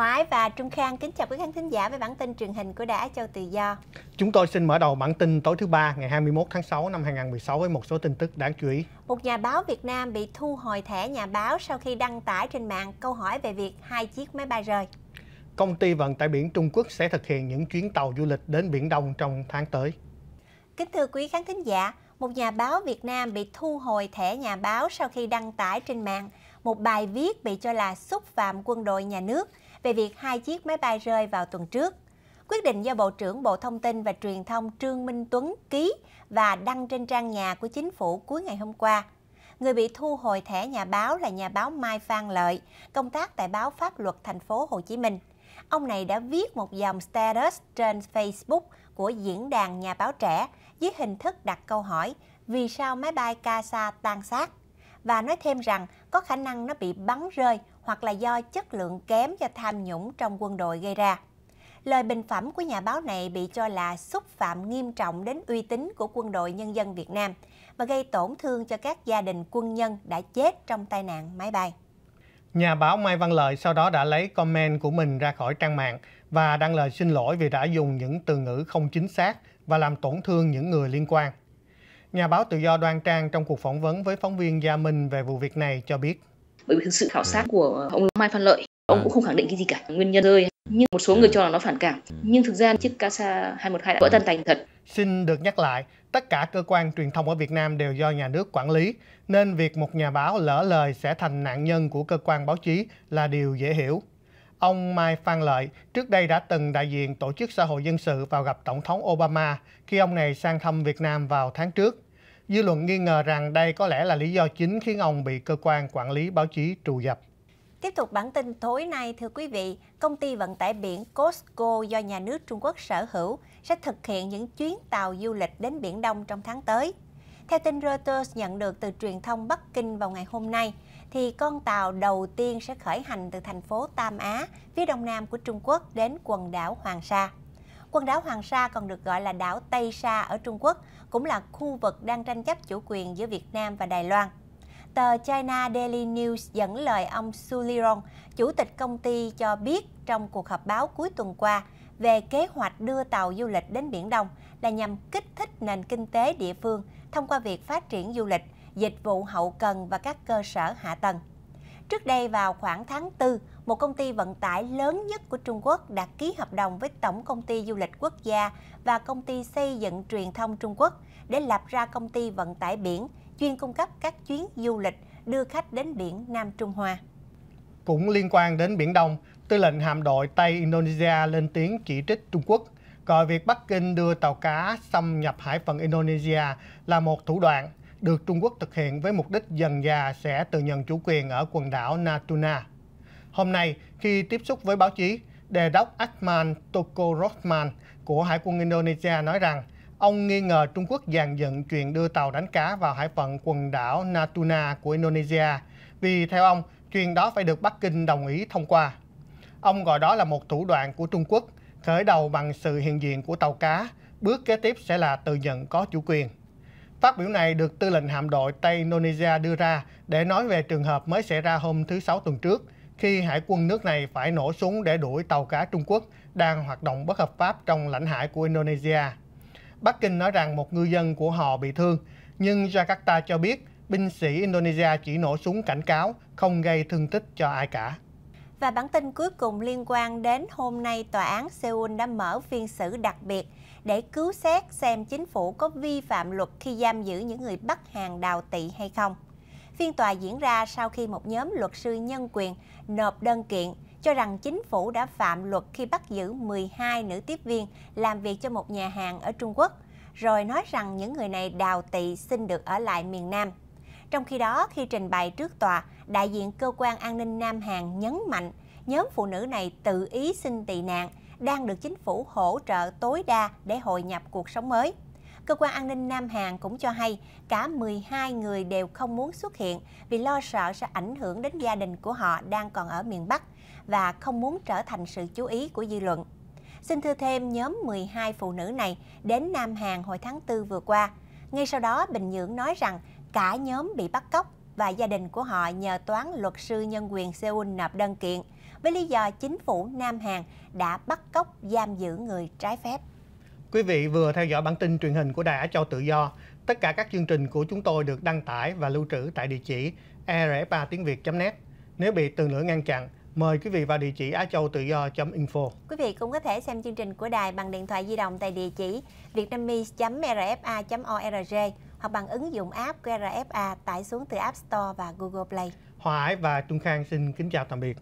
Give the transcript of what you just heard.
Hoái và Trung Khang kính chào quý khán thính giả với bản tin truyền hình của Đài Á Châu Tự Do. Chúng tôi xin mở đầu bản tin tối thứ ba ngày 21 tháng 6 năm 2016 với một số tin tức đáng chú ý. Một nhà báo Việt Nam bị thu hồi thẻ nhà báo sau khi đăng tải trên mạng câu hỏi về việc hai chiếc máy bay rơi. Công ty vận tải biển Trung Quốc sẽ thực hiện những chuyến tàu du lịch đến Biển Đông trong tháng tới. Kính thưa quý khán thính giả, một nhà báo Việt Nam bị thu hồi thẻ nhà báo sau khi đăng tải trên mạng một bài viết bị cho là xúc phạm quân đội nhà nước về việc hai chiếc máy bay rơi vào tuần trước. Quyết định do Bộ trưởng Bộ Thông tin và Truyền thông Trương Minh Tuấn ký và đăng trên trang nhà của chính phủ cuối ngày hôm qua. Người bị thu hồi thẻ nhà báo là nhà báo Mai Phan Lợi, công tác tại báo Pháp luật thành phố Hồ Chí Minh ông này đã viết một dòng status trên Facebook của diễn đàn nhà báo trẻ dưới hình thức đặt câu hỏi vì sao máy bay Casa tan xác và nói thêm rằng có khả năng nó bị bắn rơi hoặc là do chất lượng kém do tham nhũng trong quân đội gây ra. Lời bình phẩm của nhà báo này bị cho là xúc phạm nghiêm trọng đến uy tín của quân đội nhân dân Việt Nam và gây tổn thương cho các gia đình quân nhân đã chết trong tai nạn máy bay. Nhà báo Mai Văn Lợi sau đó đã lấy comment của mình ra khỏi trang mạng và đăng lời xin lỗi vì đã dùng những từ ngữ không chính xác và làm tổn thương những người liên quan. Nhà báo tự do Đoan Trang trong cuộc phỏng vấn với phóng viên Gia Minh về vụ việc này cho biết. Bởi vì sự khảo ừ. sát của ông Mai Văn Lợi, ông ừ. cũng không khẳng định cái gì cả. Nguyên nhân rơi nhưng một số người ừ. cho là nó phản cảm. Nhưng thực ra chiếc Casa 212 đã vỡ tan tành thật. Xin được nhắc lại, Tất cả cơ quan truyền thông ở Việt Nam đều do nhà nước quản lý, nên việc một nhà báo lỡ lời sẽ thành nạn nhân của cơ quan báo chí là điều dễ hiểu. Ông Mai Phan Lợi trước đây đã từng đại diện Tổ chức Xã hội Dân sự vào gặp Tổng thống Obama khi ông này sang thăm Việt Nam vào tháng trước. Dư luận nghi ngờ rằng đây có lẽ là lý do chính khiến ông bị cơ quan quản lý báo chí trù dập. Tiếp tục bản tin tối nay, thưa quý vị, công ty vận tải biển Costco do nhà nước Trung Quốc sở hữu sẽ thực hiện những chuyến tàu du lịch đến Biển Đông trong tháng tới. Theo tin Reuters nhận được từ truyền thông Bắc Kinh vào ngày hôm nay, thì con tàu đầu tiên sẽ khởi hành từ thành phố Tam Á, phía đông nam của Trung Quốc đến quần đảo Hoàng Sa. Quần đảo Hoàng Sa còn được gọi là đảo Tây Sa ở Trung Quốc, cũng là khu vực đang tranh chấp chủ quyền giữa Việt Nam và Đài Loan. Tờ China Daily News dẫn lời ông Su Lirong, chủ tịch công ty cho biết trong cuộc họp báo cuối tuần qua về kế hoạch đưa tàu du lịch đến Biển Đông là nhằm kích thích nền kinh tế địa phương thông qua việc phát triển du lịch, dịch vụ hậu cần và các cơ sở hạ tầng. Trước đây vào khoảng tháng 4, một công ty vận tải lớn nhất của Trung Quốc đã ký hợp đồng với Tổng công ty Du lịch Quốc gia và Công ty Xây dựng Truyền thông Trung Quốc để lập ra công ty vận tải biển chuyên cung cấp các chuyến du lịch đưa khách đến biển Nam Trung Hoa. Cũng liên quan đến Biển Đông, tư lệnh hạm đội Tây Indonesia lên tiếng chỉ trích Trung Quốc, gọi việc Bắc Kinh đưa tàu cá xâm nhập hải phận Indonesia là một thủ đoạn được Trung Quốc thực hiện với mục đích dần dà sẽ tự nhận chủ quyền ở quần đảo Natuna. Hôm nay, khi tiếp xúc với báo chí, đề đốc Akman Toko của Hải quân Indonesia nói rằng Ông nghi ngờ Trung Quốc dàn dựng chuyện đưa tàu đánh cá vào hải phận quần đảo Natuna của Indonesia vì theo ông, chuyện đó phải được Bắc Kinh đồng ý thông qua. Ông gọi đó là một thủ đoạn của Trung Quốc, khởi đầu bằng sự hiện diện của tàu cá, bước kế tiếp sẽ là tự nhận có chủ quyền. Phát biểu này được tư lệnh hạm đội Tây Indonesia đưa ra để nói về trường hợp mới xảy ra hôm thứ Sáu tuần trước, khi hải quân nước này phải nổ súng để đuổi tàu cá Trung Quốc đang hoạt động bất hợp pháp trong lãnh hải của Indonesia. Bắc Kinh nói rằng một ngư dân của họ bị thương, nhưng Jakarta cho biết binh sĩ Indonesia chỉ nổ súng cảnh cáo, không gây thương tích cho ai cả. Và bản tin cuối cùng liên quan đến hôm nay tòa án Seoul đã mở phiên xử đặc biệt để cứu xét xem chính phủ có vi phạm luật khi giam giữ những người Bắc Hàn đào tị hay không. Phiên tòa diễn ra sau khi một nhóm luật sư nhân quyền nộp đơn kiện cho rằng chính phủ đã phạm luật khi bắt giữ 12 nữ tiếp viên làm việc cho một nhà hàng ở Trung Quốc, rồi nói rằng những người này đào tị xin được ở lại miền Nam. Trong khi đó, khi trình bày trước tòa, đại diện cơ quan an ninh Nam Hàn nhấn mạnh nhóm phụ nữ này tự ý xin tị nạn đang được chính phủ hỗ trợ tối đa để hội nhập cuộc sống mới. Cơ quan an ninh Nam Hàn cũng cho hay cả 12 người đều không muốn xuất hiện vì lo sợ sẽ ảnh hưởng đến gia đình của họ đang còn ở miền Bắc và không muốn trở thành sự chú ý của dư luận. Xin thưa thêm nhóm 12 phụ nữ này đến Nam Hàn hồi tháng 4 vừa qua. Ngay sau đó, Bình Nhưỡng nói rằng cả nhóm bị bắt cóc và gia đình của họ nhờ toán luật sư nhân quyền Seoul nộp đơn kiện với lý do chính phủ Nam Hàn đã bắt cóc giam giữ người trái phép. Quý vị vừa theo dõi bản tin truyền hình của Đài Á Châu Tự Do. Tất cả các chương trình của chúng tôi được đăng tải và lưu trữ tại địa chỉ rfa tiếng việt net Nếu bị tường lửa ngăn chặn, mời quý vị vào địa chỉ á châu tự do.info. Quý vị cũng có thể xem chương trình của đài bằng điện thoại di động tại địa chỉ vietnamese.rfa.org hoặc bằng ứng dụng app của RFA tải xuống từ App Store và Google Play. Hoài và Trung Khang xin kính chào tạm biệt.